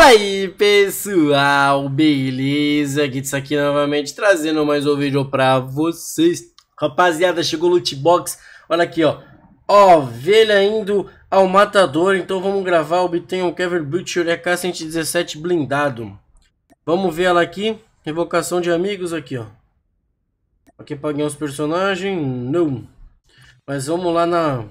Fala aí pessoal, beleza? Gits tá aqui novamente trazendo mais um vídeo pra vocês. Rapaziada, chegou o loot box, olha aqui ó, ovelha indo ao matador, então vamos gravar, obtenha um Kevin Butcher ek 117 blindado. Vamos ver ela aqui, revocação de amigos aqui ó. Aqui paguei os personagens, não. Mas vamos lá na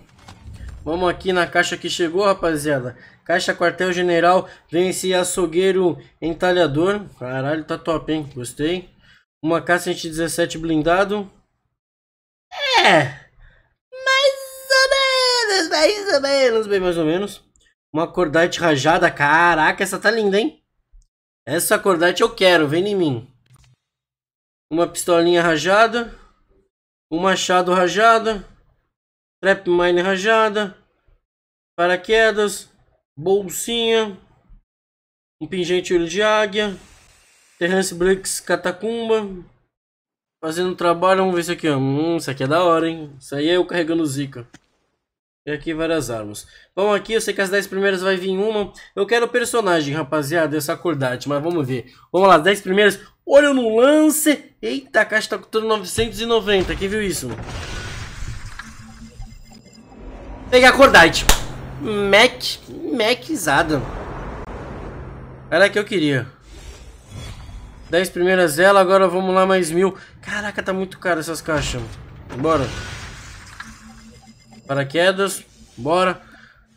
Vamos aqui na caixa que chegou, rapaziada. Caixa Quartel General, vem esse açougueiro entalhador. Caralho, tá top, hein? Gostei. Uma K-117 blindado. É, mais ou menos, mais ou menos, bem mais ou menos. Uma cordite rajada, caraca, essa tá linda, hein? Essa cordite eu quero, vem em mim. Uma pistolinha rajada. Um machado rajado. Trap mine rajada. Paraquedas. Bolsinha. Um pingente olho de águia. Terrence Blakes catacumba. Fazendo trabalho, vamos ver isso aqui, ó. Hum, isso aqui é da hora, hein? Isso aí é eu carregando zica. E aqui várias armas. Bom, aqui eu sei que as 10 primeiras vai vir uma. Eu quero personagem, rapaziada, essa cordate, mas vamos ver. Vamos lá, 10 primeiras. Olha no lance. Eita, a caixa tá custando 990, quem viu isso? que acordar, Cordite. É tipo, Mac. Maczada. Era que eu queria. 10 primeiras ela, agora vamos lá mais mil. Caraca, tá muito caro essas caixas. Bora. Paraquedas. Bora.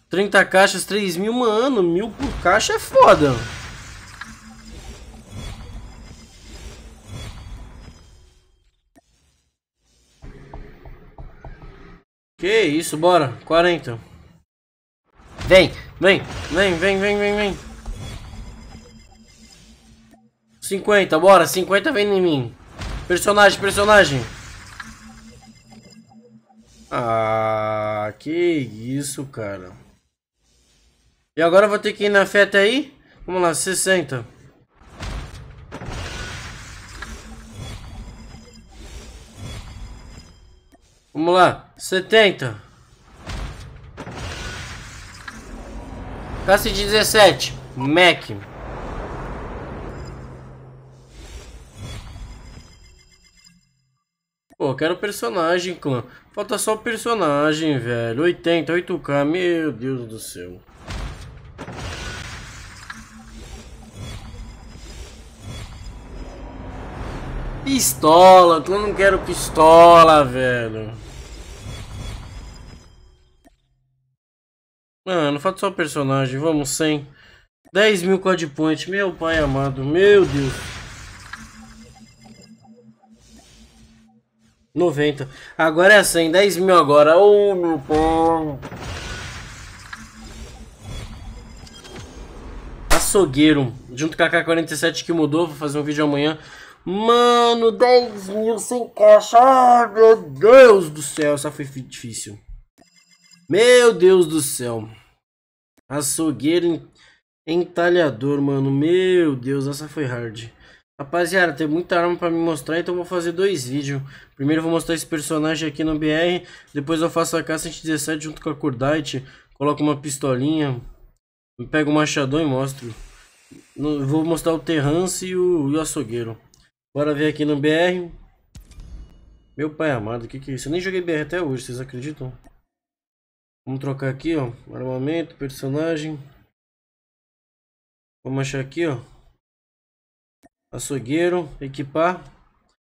30 caixas, 3 mil, mano. Mil por caixa é foda. Que isso, bora. 40. Vem, vem, vem, vem, vem, vem, vem. 50, bora. 50 vem em mim. Personagem, personagem. Ah, que isso, cara. E agora eu vou ter que ir na fé até aí? Vamos lá, 60. Vamos lá, 70. Classe 17, Mac. Pô, quero personagem, clã. Falta só o personagem, velho. 80, 8 k meu Deus do céu. Pistola, eu não quero pistola, velho. Mano, falta só personagem, vamos 100. 10 mil quad point, meu pai amado, meu Deus. 90. Agora é 100, 10 mil agora. Ô, oh, meu pão. Açougueiro, junto com a K47 que mudou, vou fazer um vídeo amanhã. Mano, 10 mil sem caixa. Ah, meu Deus do céu. Essa foi difícil. Meu Deus do céu. Açougueiro entalhador, mano. Meu Deus, essa foi hard. Rapaziada, tem muita arma pra me mostrar, então vou fazer dois vídeos. Primeiro vou mostrar esse personagem aqui no BR. Depois eu faço a K-117 junto com a Kurdite. Coloco uma pistolinha. Pego o machadão e mostro. Vou mostrar o Terrance e o, e o açougueiro. Bora ver aqui no BR. Meu pai amado, o que que é isso? Eu nem joguei BR até hoje, vocês acreditam? Vamos trocar aqui, ó. Armamento, personagem. Vamos achar aqui, ó. Açougueiro, equipar.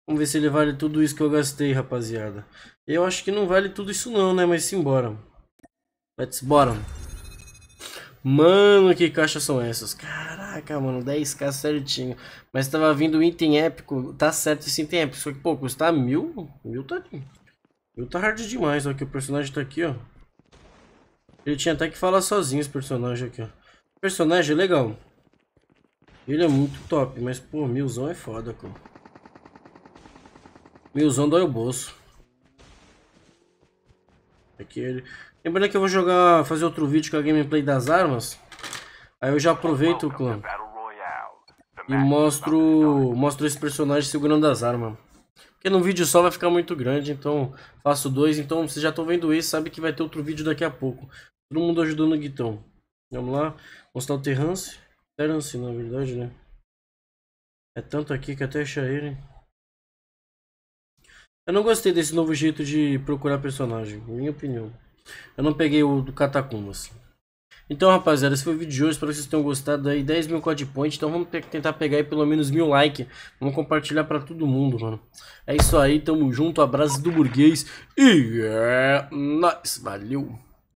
Vamos ver se ele vale tudo isso que eu gastei, rapaziada. Eu acho que não vale tudo isso não, né? Mas simbora. Let's bora. Mano, que caixas são essas? Caraca, mano, 10k certinho. Mas tava vindo o item épico, tá certo esse item épico. Só que, pô, custa mil? Mil tá, mil tá hard demais, ó, que o personagem tá aqui, ó. Ele tinha até que falar sozinho esse personagem aqui, ó. O personagem é legal. Ele é muito top, mas, pô, milzão é foda, cara. Milzão dói o bolso aqui. Lembrando que eu vou jogar, fazer outro vídeo com a gameplay das armas. Aí eu já aproveito o clã. E mostro, mostro esse personagem segurando as armas. Porque num vídeo só vai ficar muito grande, então faço dois. Então vocês já estão vendo esse, sabe que vai ter outro vídeo daqui a pouco. Todo mundo ajudando o Guitão. Vamos lá, mostrar o Terrance. Terrance, na verdade, né? É tanto aqui que até achar ele. Eu não gostei desse novo jeito de procurar personagem, minha opinião. Eu não peguei o do Catacumbas. Assim. Então, rapaziada, esse foi o vídeo de hoje. Espero que vocês tenham gostado aí. 10 mil code point. Então vamos tentar pegar aí pelo menos mil like. Vamos compartilhar pra todo mundo, mano. É isso aí. Tamo junto. Abraço do burguês. E é nóis. Valeu.